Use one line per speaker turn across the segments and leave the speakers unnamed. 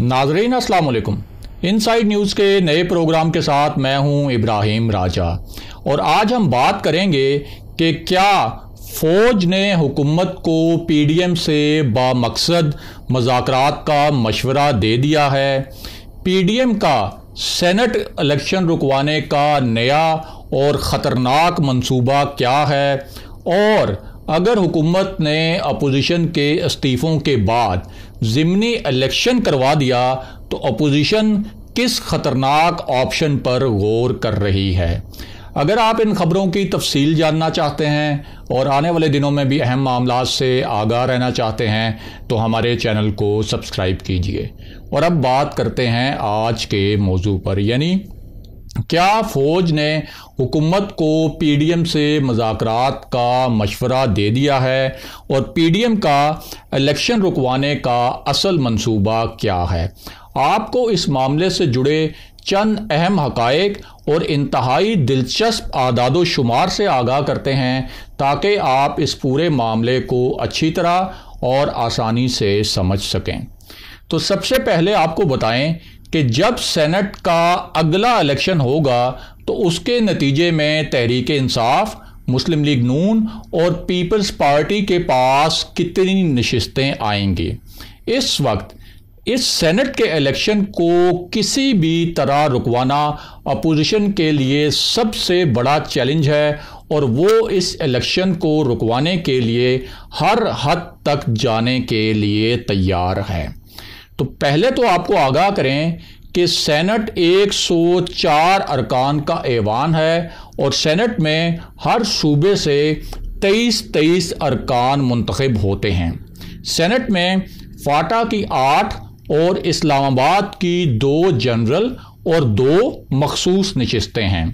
नाजरीन असलकुम inside news के नए प्रोग्राम के साथ मैं हूं इब्राहिम राजा और आज हम बात करेंगे कि क्या फ़ौज ने हुकूमत को पीडीएम से बामकसद मजाक का मशवरा दे दिया है पीडीएम का सेनेट इलेक्शन रुकवाने का नया और ख़तरनाक मंसूबा क्या है और अगर हुकूमत ने अपोजिशन के इस्तीफ़ों के बाद ज़िमनी इलेक्शन करवा दिया तो अपोजिशन किस ख़तरनाक ऑप्शन पर गौर कर रही है अगर आप इन खबरों की तफसील जानना चाहते हैं और आने वाले दिनों में भी अहम मामला से आगाह रहना चाहते हैं तो हमारे चैनल को सब्सक्राइब कीजिए और अब बात करते हैं आज के मौजू पर यानी क्या फौज ने हुकूमत को पीडीएम से मजाकरात का मशवरा दे दिया है और पीडीएम का इलेक्शन रुकवाने का असल मंसूबा क्या है आपको इस मामले से जुड़े चंद अहम हकायक और इंतहाई दिलचस्प आदाद शुमार से आगाह करते हैं ताकि आप इस पूरे मामले को अच्छी तरह और आसानी से समझ सकें तो सबसे पहले आपको बताएं कि जब सेनेट का अगला इलेक्शन होगा तो उसके नतीजे में तहरीक इंसाफ मुस्लिम लीग नून और पीपल्स पार्टी के पास कितनी नशस्तें आएंगी इस वक्त इस सेनेट के इलेक्शन को किसी भी तरह रुकवाना अपोजिशन के लिए सबसे बड़ा चैलेंज है और वो इस इलेक्शन को रुकवाने के लिए हर हद तक जाने के लिए तैयार हैं तो पहले तो आपको आगाह करें कि सेनेट 104 अरकान का ऐवान है और सेनेट में हर सूबे से 23 23 अरकान मंतखब होते हैं सेनेट में फाटा की आठ और इस्लामाबाद की दो जनरल और दो मखसूस नशस्तें हैं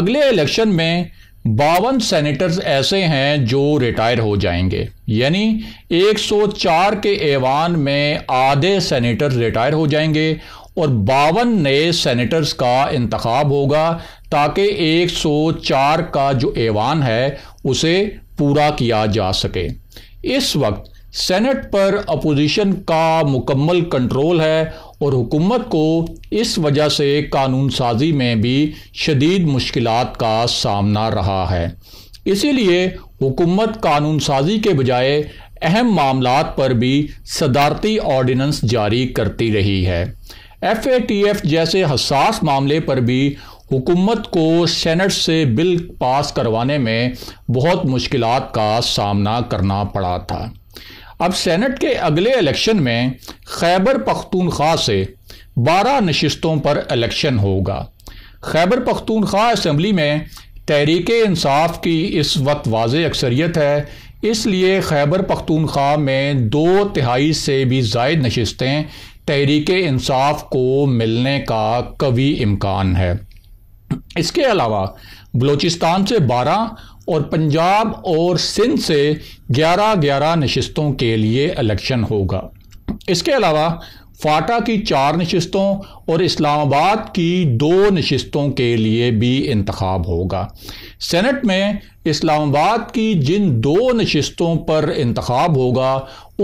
अगले इलेक्शन में बावन सेनेटर्स ऐसे हैं जो रिटायर हो जाएंगे यानी 104 के ऐवान में आधे सेनेटर रिटायर हो जाएंगे और बावन नए सेनेटर्स का इंतखब होगा ताकि 104 का जो ऐवान है उसे पूरा किया जा सके इस वक्त सेनेट पर अपोजिशन का मुकम्मल कंट्रोल है और हुकूमत को इस वजह से कानून साजी में भी शदीद मुश्किल का सामना रहा है इसीलिए हुकूमत कानून साजी के बजाय अहम मामला पर भी सदारती ऑर्डिनेंस जारी करती रही है एफ ए टी एफ जैसे हसास मामले पर भी हुकूमत को सेनेट से बिल पास करवाने में बहुत मुश्किल का सामना करना पड़ा था अब सेनेट के अगले इलेक्शन में खैबर पख्तूनख्वा से 12 नशस्तों पर इलेक्शन होगा खैबर पख्तूनख्वा असम्बली में तहरीक इंसाफ की इस वक्त वाज अक्सरियत है इसलिए खैबर पख्तूनख्वा में दो तिहाई से भी जायद नशस्तें तहरीक इंसाफ को मिलने का कवी इम्कान है इसके अलावा बलूचिस्तान से 12 और पंजाब और सिंध से 11-11 नशस्तों के लिए इलेक्शन होगा इसके अलावा फाटा की चार नशस्तों और इस्लामाबाद की दो नशस्तों के लिए भी इंतखब होगा सेनेट में इस्लामाबाद की जिन दो नशस्तों पर इंतखब होगा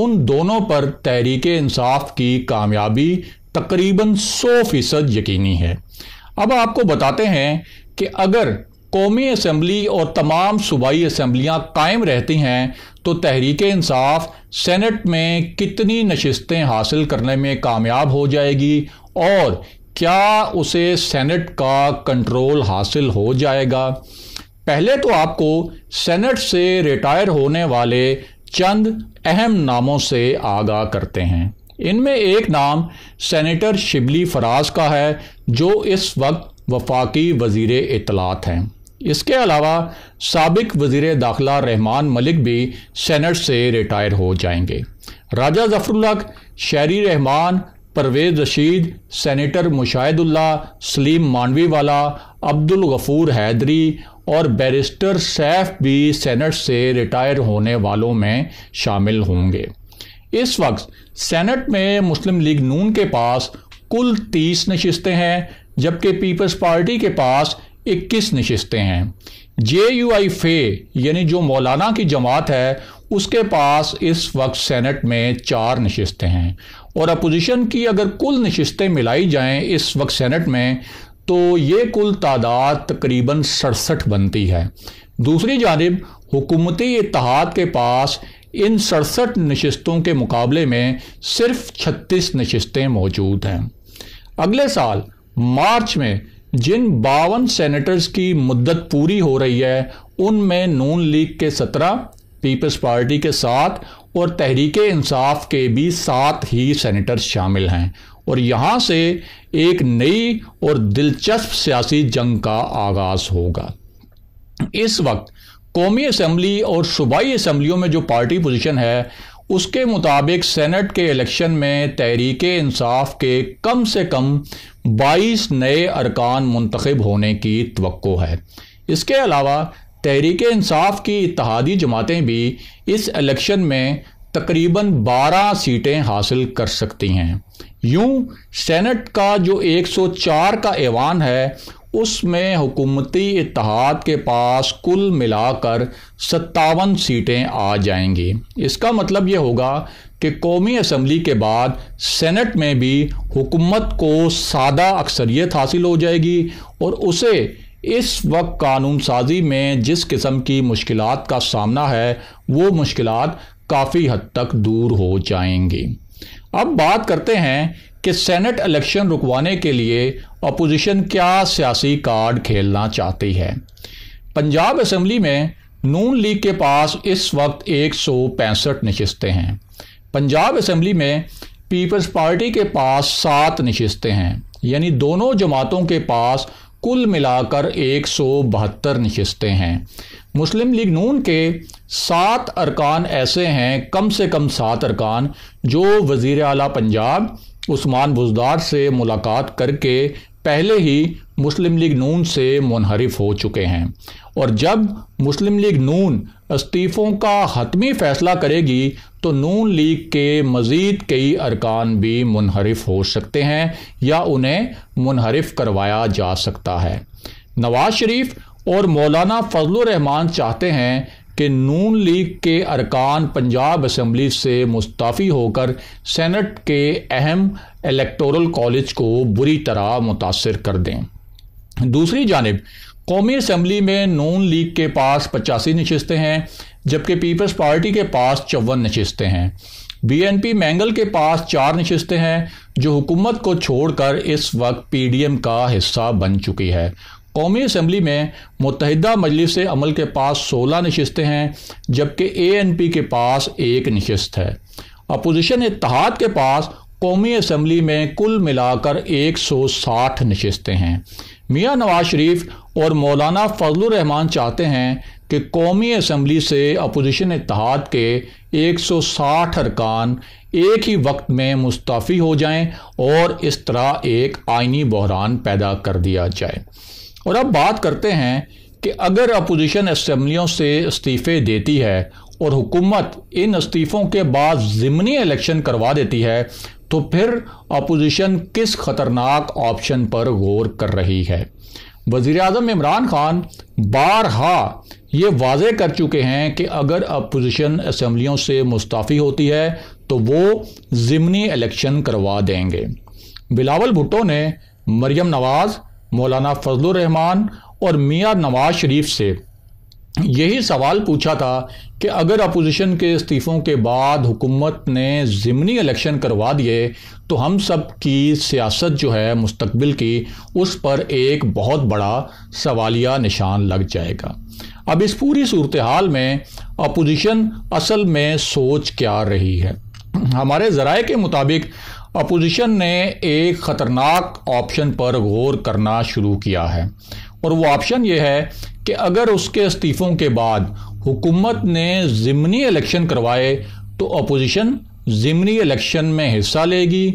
उन दोनों पर तहरीक इंसाफ की कामयाबी तकरीबन सौ फ़ीसद यकीनी है अब आपको बताते हैं कि अगर कौमी असम्बली और तमाम सूबाई असम्बलियाँ कायम रहती हैं तो तहरीक इंसाफ सेनेट में कितनी नशस्तें हासिल करने में कामयाब हो जाएगी और क्या उसे सेनेट का कंट्रोल हासिल हो जाएगा पहले तो आपको सेनेट से रिटायर होने वाले चंद अहम नामों से आगाह करते हैं इनमें एक नाम सेनेटर शिबली फराज का है जो इस वक्त वफाकी वजीर इतलात हैं इसके अलावा सबक वजीर दाखिला रहमान मलिक भी सेनेट से रिटायर हो जाएंगे राजा जफरुल्लक शहरी रहमान परवेज रशीद सेनेटर मुशाहिदुल्ला सलीम मानवी वाला अब्दुल गफूर हैदरी और बैरिस्टर सैफ भी सेनेट से रिटायर होने वालों में शामिल होंगे इस वक्त सेनेट में मुस्लिम लीग नून के पास कुल तीस नशस्तें हैं जबकि पीपल्स पार्टी के पास इक्कीस नशस्तें हैं जे यू आई फे यानी जो मौलाना की जमात है उसके पास इस वक्त सेनेट में चार नशस्तें हैं और अपोजिशन की अगर कुल नशस्तें मिलाई जाएं इस वक्त सेनेट में तो ये कुल तादाद तकरीबन सड़सठ बनती है दूसरी जानब हुकूमती इतिहाद के पास इन सड़सठ नशस्तों के मुकाबले में सिर्फ छत्तीस नशस्तें मौजूद हैं अगले साल मार्च में जिन बावन सेनेटर्स की मुद्दत पूरी हो रही है उनमें नून लीग के सत्रह पीपल्स पार्टी के सात और तहरीक इंसाफ के भी सात ही सेनेटर्स शामिल हैं और यहाँ से एक नई और दिलचस्प सियासी जंग का आगाज़ होगा इस वक्त कौमी असम्बली और सूबाई असम्बलियों में जो पार्टी पोजीशन है उसके मुताबिक सेनेट के इलेक्शन में तहरीक इंसाफ के कम से कम 22 नए अरकान मुंतखब होने की तो है इसके अलावा तहरीक इंसाफ की इतिहादी जमातें भी इस इलेक्शन में तकरीबन 12 सीटें हासिल कर सकती हैं यूं सेनेट का जो 104 का ऐवान है उसमें हुकूमती इतिहाद के पास कुल मिलाकर सत्तावन सीटें आ जाएंगी इसका मतलब ये होगा कि कौमी असम्बली के बाद सेनेट में भी हुकूमत को सादा अक्सरियत हासिल हो जाएगी और उसे इस वक्त कानून साजी में जिस किस्म की मुश्किल का सामना है वो मुश्किल काफ़ी हद तक दूर हो जाएंगी अब बात करते हैं कि सेनेट इलेक्शन रुकवाने के लिए अपोजिशन क्या सियासी कार्ड खेलना चाहती है पंजाब असम्बली में नून लीग के पास इस वक्त एक सौ पैंसठ नशस्तें हैं पंजाब असम्बली में पीपल्स पार्टी के पास सात नशस्तें हैं यानी दोनों जमातों के पास कुल मिलाकर एक सौ बहत्तर नशस्तें हैं मुस्लिम लीग नून के सात अरकान ऐसे हैं कम से कम सात अरकान जो वज़ी अला पंजाब उस्मान बुजदार से मुलाकात करके पहले ही मुस्लिम लीग नून से मुनहरफ हो चुके हैं और जब मुस्लिम लीग नून इस्तीफ़ों का हतमी फैसला करेगी तो नून लीग के मज़ीद कई अरकान भी मुनहरफ हो सकते हैं या उन्हें मुनहरफ करवाया जा सकता है नवाज शरीफ और मौलाना फजल रहमान चाहते हैं कि नून लीग के अरकान पंजाब असम्बली से मुस्ताफ़ी होकर सैनट के अहम इलेक्टोरल कॉलेज को बुरी तरह मुतासर कर दें दूसरी जानब कौमी असम्बली में नून लीग के पास पचासी नशस्तें हैं जबकि पीपल्स पार्टी के पास चौवन नशस्तें हैं बी एन पी मैंगल के पास चार नशस्तें हैं जो हुकूमत को छोड़कर इस वक्त पी डी एम का हिस्सा बन चुकी है कौमी असम्बली में मुतहदा मजलिस अमल के पास सोलह नशस्तें हैं जबकि ए एन पी के पास एक नशस्त है अपोजिशन इतिहाद के पास कौमी असम्बली में कुल मिलाकर एक सौ साठ नशस्तें हैं मियाँ नवाज शरीफ और मौलाना फजलरहमान चाहते हैं कि कौमी असम्बली से अपोजिशन इतिहाद के एक सौ साठ अरकान एक ही वक्त में मुस्तफ़ी हो जाएँ और इस तरह एक आइनी बहरान पैदा कर दिया जाए और अब बात करते हैं कि अगर अपोजिशन असम्बलियों से इस्तीफ़े देती है और हुकूमत इन इस्तीफ़ों के बाद जिमनी इलेक्शन करवा देती है तो फिर अपोजिशन किस ख़तरनाक ऑप्शन पर गौर कर रही है वज़ी अजम इमरान ख़ान बारहा ये वाजे कर चुके हैं कि अगर अपोजिशन असम्बलियों से मुस्ताफ़ी होती है तो वो ज़मनी इलेक्शन करवा देंगे बिलावल भुट्टो ने मरियम नवाज़ मौलाना फजलरहमान और मियाँ नवाज शरीफ से यही सवाल पूछा था कि अगर अपोजिशन के इस्तीफ़ों के बाद हुकूमत ने ज़मनी इलेक्शन करवा दिए तो हम सब की सियासत जो है मुस्तबिल की उस पर एक बहुत बड़ा सवालिया निशान लग जाएगा अब इस पूरी सूरत हाल में अपोजिशन असल में सोच क्या रही है हमारे ज़राए के मुताबिक अपोजिशन ने एक खतरनाक ऑप्शन पर गौर करना शुरू किया है और वो ऑप्शन ये है कि अगर उसके इस्तीफ़ों के बाद हुकूमत ने जिमनी इलेक्शन करवाए तो अपोजिशन ज़मनी इलेक्शन में हिस्सा लेगी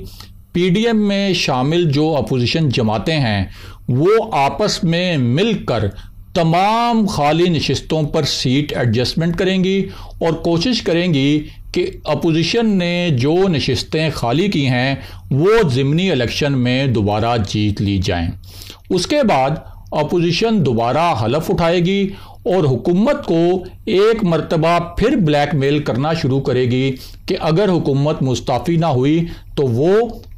पीडीएम में शामिल जो अपोजिशन जमातें हैं वो आपस में मिलकर तमाम खाली नशस्तों पर सीट एडजस्टमेंट करेंगी और कोशिश करेंगी कि अपोजिशन ने जो नशस्तें खाली की हैं वो ज़मनी इलेक्शन में दोबारा जीत ली जाएं। उसके बाद अपोजिशन दोबारा हलफ उठाएगी और हुकूमत को एक मरतबा फिर ब्लैक मेल करना शुरू करेगी कि अगर हुकूमत मुस्ताफ़ी ना हुई तो वो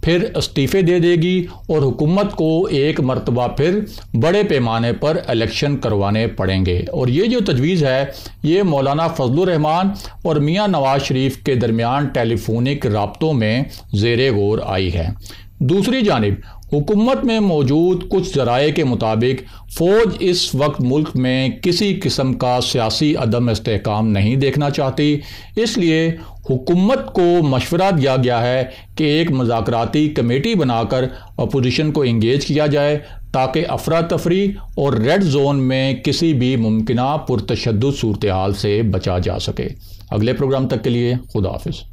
फिर इस्तीफे दे देगी और हुकूमत को एक मरतबा फिर बड़े पैमाने पर इलेक्शन करवाने पड़ेंगे और ये जो तजवीज़ है ये मौलाना फजलरहमान और मियाँ नवाज शरीफ के दरमियान टेलीफोनिक रबतों में जेर गौर आई है दूसरी जानब हुकूमत में मौजूद कुछ जराए के मुताबिक फ़ौज इस वक्त मुल्क में किसी किस्म का सियासी अदम इसकाम नहीं देखना चाहती इसलिए हुकूमत को मशवरा दिया गया है कि एक मजाकती कमेटी बनाकर अपोजिशन को इंगेज किया जाए ताकि अफरा तफरी और रेड जोन में किसी भी मुमकिन पुरतशद सूरत हाल से बचा जा सके अगले प्रोग्राम तक के लिए खुदा हाफिज़